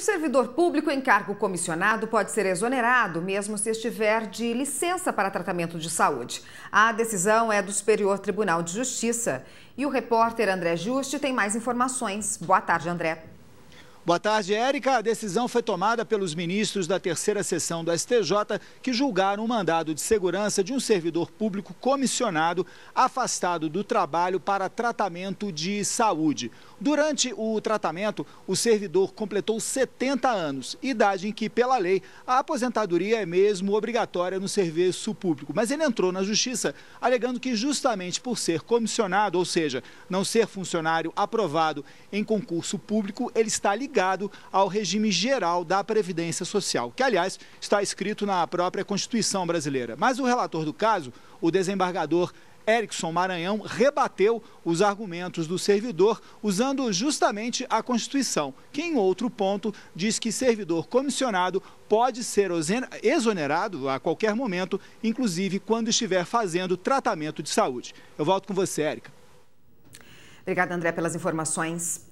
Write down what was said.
O servidor público em cargo comissionado pode ser exonerado, mesmo se estiver de licença para tratamento de saúde. A decisão é do Superior Tribunal de Justiça. E o repórter André Juste tem mais informações. Boa tarde, André. Boa tarde, Érica. A decisão foi tomada pelos ministros da terceira sessão do STJ, que julgaram o um mandado de segurança de um servidor público comissionado afastado do trabalho para tratamento de saúde. Durante o tratamento, o servidor completou 70 anos, idade em que, pela lei, a aposentadoria é mesmo obrigatória no serviço público. Mas ele entrou na justiça alegando que, justamente por ser comissionado, ou seja, não ser funcionário aprovado em concurso público, ele está ligado ligado ao regime geral da Previdência Social, que, aliás, está escrito na própria Constituição brasileira. Mas o relator do caso, o desembargador Erickson Maranhão rebateu os argumentos do servidor usando justamente a Constituição, que em outro ponto diz que servidor comissionado pode ser exonerado a qualquer momento, inclusive quando estiver fazendo tratamento de saúde. Eu volto com você, Érica. Obrigada, André, pelas informações.